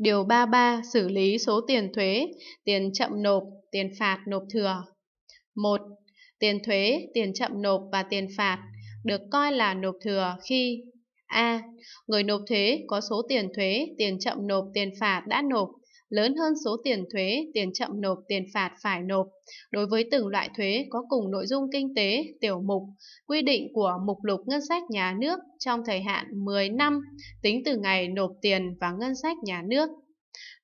Điều 33 xử lý số tiền thuế, tiền chậm nộp, tiền phạt nộp thừa. 1. Tiền thuế, tiền chậm nộp và tiền phạt được coi là nộp thừa khi A. Người nộp thuế có số tiền thuế, tiền chậm nộp, tiền phạt đã nộp lớn hơn số tiền thuế, tiền chậm nộp, tiền phạt phải nộp. Đối với từng loại thuế có cùng nội dung kinh tế, tiểu mục, quy định của mục lục ngân sách nhà nước trong thời hạn 10 năm tính từ ngày nộp tiền vào ngân sách nhà nước.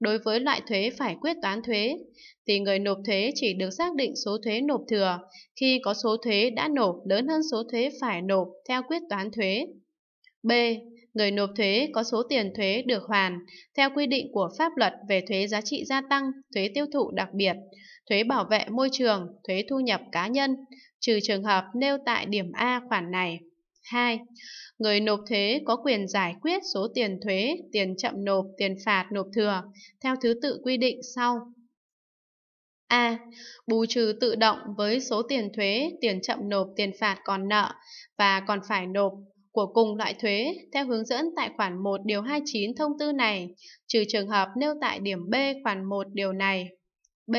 Đối với loại thuế phải quyết toán thuế, thì người nộp thuế chỉ được xác định số thuế nộp thừa khi có số thuế đã nộp lớn hơn số thuế phải nộp theo quyết toán thuế. B người nộp thuế có số tiền thuế được hoàn theo quy định của pháp luật về thuế giá trị gia tăng, thuế tiêu thụ đặc biệt, thuế bảo vệ môi trường, thuế thu nhập cá nhân, trừ trường hợp nêu tại điểm A khoản này. 2. Người nộp thuế có quyền giải quyết số tiền thuế, tiền chậm nộp, tiền phạt nộp thừa theo thứ tự quy định sau. A. Bù trừ tự động với số tiền thuế, tiền chậm nộp, tiền phạt còn nợ và còn phải nộp của cùng loại thuế theo hướng dẫn tại khoản 1 điều 29 thông tư này, trừ trường hợp nêu tại điểm B khoản 1 điều này. B.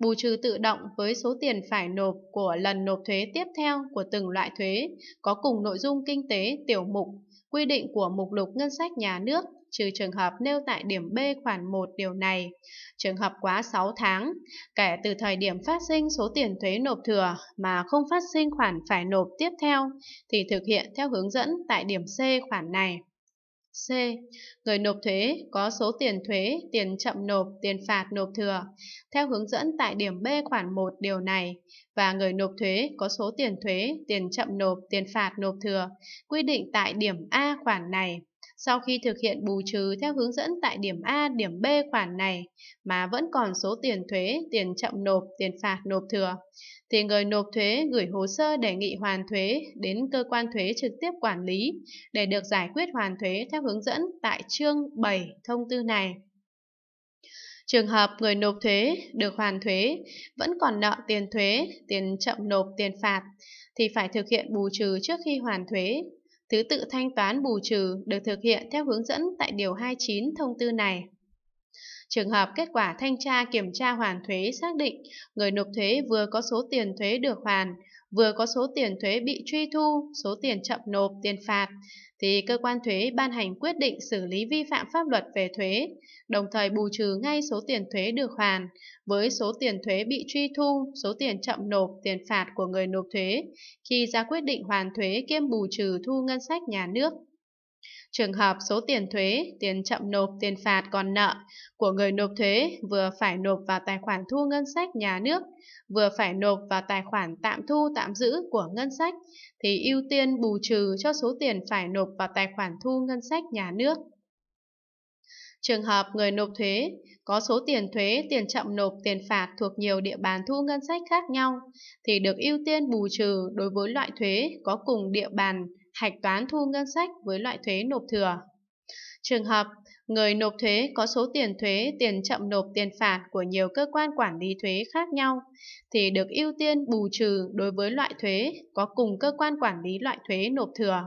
Bù trừ tự động với số tiền phải nộp của lần nộp thuế tiếp theo của từng loại thuế có cùng nội dung kinh tế tiểu mục, quy định của mục lục ngân sách nhà nước trừ trường hợp nêu tại điểm B khoản 1 điều này. Trường hợp quá 6 tháng, kể từ thời điểm phát sinh số tiền thuế nộp thừa mà không phát sinh khoản phải nộp tiếp theo, thì thực hiện theo hướng dẫn tại điểm C khoản này. C. Người nộp thuế có số tiền thuế, tiền chậm nộp, tiền phạt nộp thừa theo hướng dẫn tại điểm B khoản 1 điều này và người nộp thuế có số tiền thuế, tiền chậm nộp, tiền phạt nộp thừa quy định tại điểm A khoản này sau khi thực hiện bù trừ theo hướng dẫn tại điểm A, điểm B khoản này mà vẫn còn số tiền thuế, tiền chậm nộp, tiền phạt nộp thừa, thì người nộp thuế gửi hồ sơ đề nghị hoàn thuế đến cơ quan thuế trực tiếp quản lý để được giải quyết hoàn thuế theo hướng dẫn tại chương 7 thông tư này. Trường hợp người nộp thuế được hoàn thuế vẫn còn nợ tiền thuế, tiền chậm nộp, tiền phạt thì phải thực hiện bù trừ trước khi hoàn thuế Thứ tự thanh toán bù trừ được thực hiện theo hướng dẫn tại Điều 29 thông tư này. Trường hợp kết quả thanh tra kiểm tra hoàn thuế xác định người nộp thuế vừa có số tiền thuế được hoàn, vừa có số tiền thuế bị truy thu, số tiền chậm nộp, tiền phạt, thì cơ quan thuế ban hành quyết định xử lý vi phạm pháp luật về thuế, đồng thời bù trừ ngay số tiền thuế được hoàn với số tiền thuế bị truy thu, số tiền chậm nộp, tiền phạt của người nộp thuế khi ra quyết định hoàn thuế kiêm bù trừ thu ngân sách nhà nước Trường hợp số tiền thuế, tiền chậm nộp, tiền phạt còn nợ của người nộp thuế vừa phải nộp vào tài khoản thu ngân sách nhà nước, vừa phải nộp vào tài khoản tạm thu tạm giữ của ngân sách thì ưu tiên bù trừ cho số tiền phải nộp vào tài khoản thu ngân sách nhà nước. Trường hợp người nộp thuế có số tiền thuế, tiền chậm nộp, tiền phạt thuộc nhiều địa bàn thu ngân sách khác nhau thì được ưu tiên bù trừ đối với loại thuế có cùng địa bàn hạch toán thu ngân sách với loại thuế nộp thừa. Trường hợp người nộp thuế có số tiền thuế, tiền chậm nộp tiền phạt của nhiều cơ quan quản lý thuế khác nhau thì được ưu tiên bù trừ đối với loại thuế có cùng cơ quan quản lý loại thuế nộp thừa.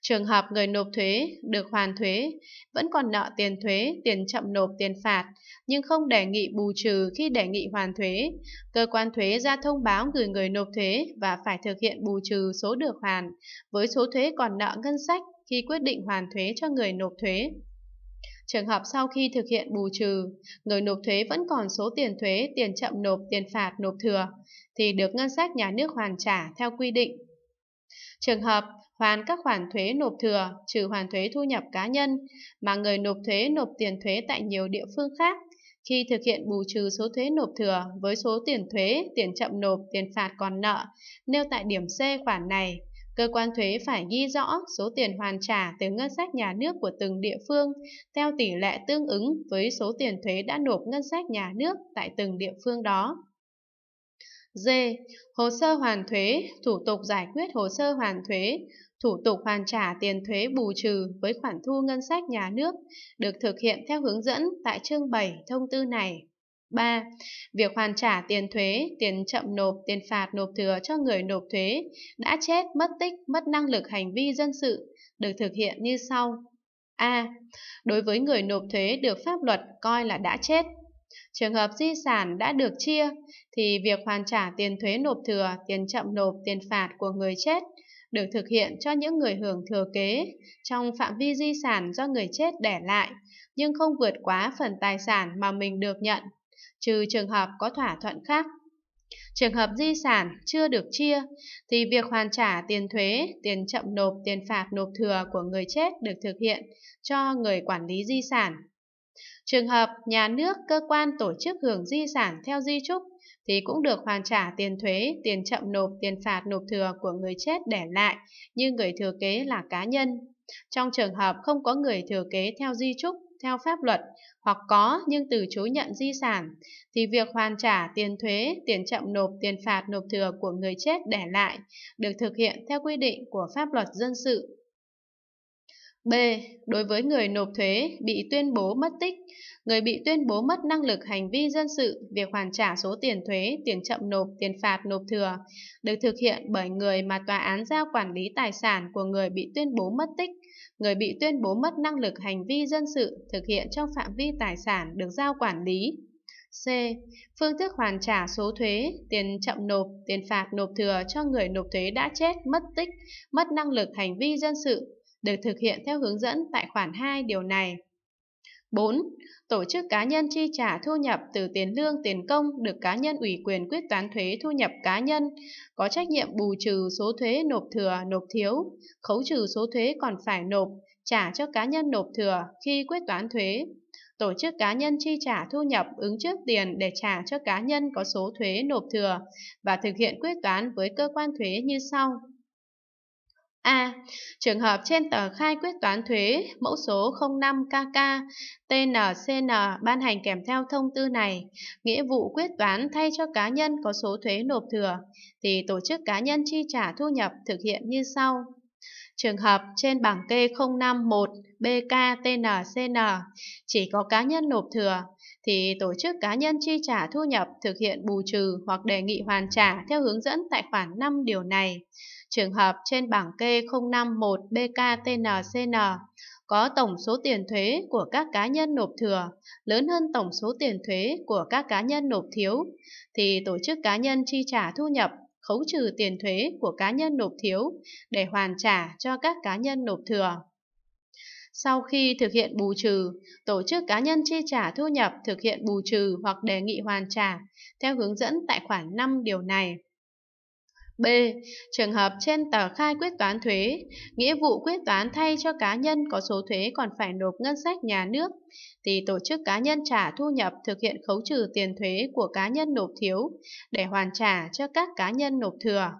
Trường hợp người nộp thuế được hoàn thuế, vẫn còn nợ tiền thuế, tiền chậm nộp tiền phạt, nhưng không đề nghị bù trừ khi đề nghị hoàn thuế. Cơ quan thuế ra thông báo gửi người nộp thuế và phải thực hiện bù trừ số được hoàn với số thuế còn nợ ngân sách khi quyết định hoàn thuế cho người nộp thuế. Trường hợp sau khi thực hiện bù trừ, người nộp thuế vẫn còn số tiền thuế, tiền chậm nộp, tiền phạt nộp thừa thì được ngân sách nhà nước hoàn trả theo quy định. Trường hợp hoàn các khoản thuế nộp thừa trừ hoàn thuế thu nhập cá nhân mà người nộp thuế nộp tiền thuế tại nhiều địa phương khác khi thực hiện bù trừ số thuế nộp thừa với số tiền thuế, tiền chậm nộp, tiền phạt còn nợ nêu tại điểm C khoản này, cơ quan thuế phải ghi rõ số tiền hoàn trả từ ngân sách nhà nước của từng địa phương theo tỷ lệ tương ứng với số tiền thuế đã nộp ngân sách nhà nước tại từng địa phương đó. D. Hồ sơ hoàn thuế, thủ tục giải quyết hồ sơ hoàn thuế, thủ tục hoàn trả tiền thuế bù trừ với khoản thu ngân sách nhà nước được thực hiện theo hướng dẫn tại chương 7 thông tư này. 3. Việc hoàn trả tiền thuế, tiền chậm nộp, tiền phạt nộp thừa cho người nộp thuế đã chết, mất tích, mất năng lực hành vi dân sự được thực hiện như sau. A. Đối với người nộp thuế được pháp luật coi là đã chết, Trường hợp di sản đã được chia thì việc hoàn trả tiền thuế nộp thừa, tiền chậm nộp, tiền phạt của người chết được thực hiện cho những người hưởng thừa kế trong phạm vi di sản do người chết để lại nhưng không vượt quá phần tài sản mà mình được nhận, trừ trường hợp có thỏa thuận khác. Trường hợp di sản chưa được chia thì việc hoàn trả tiền thuế, tiền chậm nộp, tiền phạt nộp thừa của người chết được thực hiện cho người quản lý di sản. Trường hợp nhà nước, cơ quan, tổ chức hưởng di sản theo di trúc thì cũng được hoàn trả tiền thuế, tiền chậm nộp, tiền phạt nộp thừa của người chết để lại, như người thừa kế là cá nhân. Trong trường hợp không có người thừa kế theo di trúc, theo pháp luật hoặc có nhưng từ chối nhận di sản thì việc hoàn trả tiền thuế, tiền chậm nộp, tiền phạt nộp thừa của người chết để lại được thực hiện theo quy định của pháp luật dân sự B. Đối với người nộp thuế bị tuyên bố mất tích, người bị tuyên bố mất năng lực hành vi dân sự, việc hoàn trả số tiền thuế, tiền chậm nộp, tiền phạt nộp thừa, được thực hiện bởi người mà tòa án giao quản lý tài sản của người bị tuyên bố mất tích, người bị tuyên bố mất năng lực hành vi dân sự thực hiện trong phạm vi tài sản được giao quản lý. C. Phương thức hoàn trả số thuế, tiền chậm nộp, tiền phạt nộp thừa cho người nộp thuế đã chết, mất tích, mất năng lực hành vi dân sự được thực hiện theo hướng dẫn tại khoản 2 điều này. 4. Tổ chức cá nhân chi trả thu nhập từ tiền lương tiền công được cá nhân ủy quyền quyết toán thuế thu nhập cá nhân, có trách nhiệm bù trừ số thuế nộp thừa, nộp thiếu, khấu trừ số thuế còn phải nộp, trả cho cá nhân nộp thừa khi quyết toán thuế. Tổ chức cá nhân chi trả thu nhập ứng trước tiền để trả cho cá nhân có số thuế nộp thừa và thực hiện quyết toán với cơ quan thuế như sau. A. Trường hợp trên tờ khai quyết toán thuế mẫu số 05KK TNCN ban hành kèm theo thông tư này, nghĩa vụ quyết toán thay cho cá nhân có số thuế nộp thừa, thì tổ chức cá nhân chi trả thu nhập thực hiện như sau. Trường hợp trên bảng kê 051 BKTNCN chỉ có cá nhân nộp thừa, thì tổ chức cá nhân chi trả thu nhập thực hiện bù trừ hoặc đề nghị hoàn trả theo hướng dẫn tại khoản 5 điều này trường hợp trên bảng kê 051 BKTNCN có tổng số tiền thuế của các cá nhân nộp thừa lớn hơn tổng số tiền thuế của các cá nhân nộp thiếu, thì tổ chức cá nhân chi trả thu nhập khấu trừ tiền thuế của cá nhân nộp thiếu để hoàn trả cho các cá nhân nộp thừa. Sau khi thực hiện bù trừ, tổ chức cá nhân chi trả thu nhập thực hiện bù trừ hoặc đề nghị hoàn trả theo hướng dẫn tại khoản 5 điều này. B. Trường hợp trên tờ khai quyết toán thuế, nghĩa vụ quyết toán thay cho cá nhân có số thuế còn phải nộp ngân sách nhà nước, thì tổ chức cá nhân trả thu nhập thực hiện khấu trừ tiền thuế của cá nhân nộp thiếu để hoàn trả cho các cá nhân nộp thừa.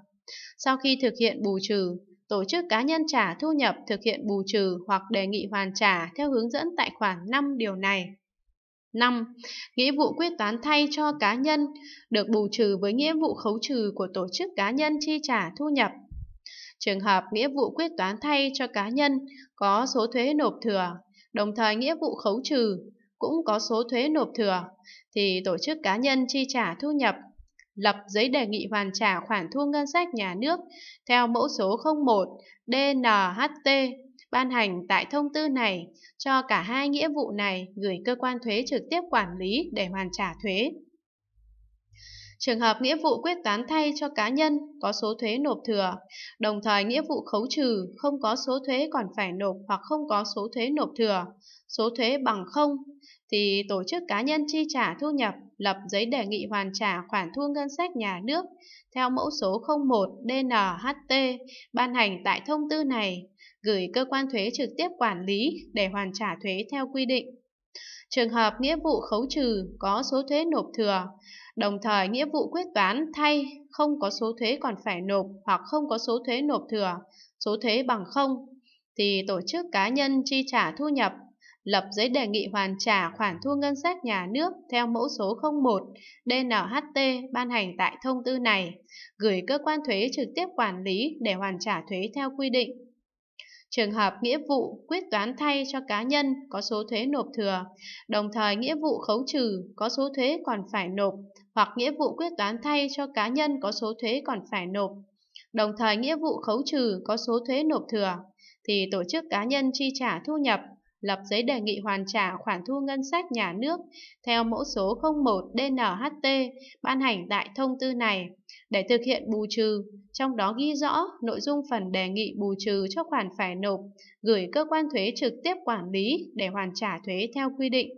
Sau khi thực hiện bù trừ, tổ chức cá nhân trả thu nhập thực hiện bù trừ hoặc đề nghị hoàn trả theo hướng dẫn tại khoản 5 điều này. 5. Nghĩa vụ quyết toán thay cho cá nhân được bù trừ với nghĩa vụ khấu trừ của tổ chức cá nhân chi trả thu nhập. Trường hợp nghĩa vụ quyết toán thay cho cá nhân có số thuế nộp thừa, đồng thời nghĩa vụ khấu trừ cũng có số thuế nộp thừa, thì tổ chức cá nhân chi trả thu nhập lập giấy đề nghị hoàn trả khoản thu ngân sách nhà nước theo mẫu số 01 DNHT ban hành tại thông tư này cho cả hai nghĩa vụ này gửi cơ quan thuế trực tiếp quản lý để hoàn trả thuế. Trường hợp nghĩa vụ quyết toán thay cho cá nhân có số thuế nộp thừa, đồng thời nghĩa vụ khấu trừ không có số thuế còn phải nộp hoặc không có số thuế nộp thừa, số thuế bằng không thì tổ chức cá nhân chi trả thu nhập lập giấy đề nghị hoàn trả khoản thu ngân sách nhà nước theo mẫu số 01 DNHT ban hành tại thông tư này gửi cơ quan thuế trực tiếp quản lý để hoàn trả thuế theo quy định. Trường hợp nghĩa vụ khấu trừ có số thuế nộp thừa, đồng thời nghĩa vụ quyết toán thay không có số thuế còn phải nộp hoặc không có số thuế nộp thừa, số thuế bằng không thì tổ chức cá nhân chi trả thu nhập lập giấy đề nghị hoàn trả khoản thu ngân sách nhà nước theo mẫu số 01 DNHT ban hành tại thông tư này, gửi cơ quan thuế trực tiếp quản lý để hoàn trả thuế theo quy định. Trường hợp nghĩa vụ quyết toán thay cho cá nhân có số thuế nộp thừa, đồng thời nghĩa vụ khấu trừ có số thuế còn phải nộp hoặc nghĩa vụ quyết toán thay cho cá nhân có số thuế còn phải nộp, đồng thời nghĩa vụ khấu trừ có số thuế nộp thừa thì tổ chức cá nhân chi trả thu nhập lập giấy đề nghị hoàn trả khoản thu ngân sách nhà nước theo mẫu số 01 DNHT ban hành tại thông tư này để thực hiện bù trừ, trong đó ghi rõ nội dung phần đề nghị bù trừ cho khoản phải nộp gửi cơ quan thuế trực tiếp quản lý để hoàn trả thuế theo quy định.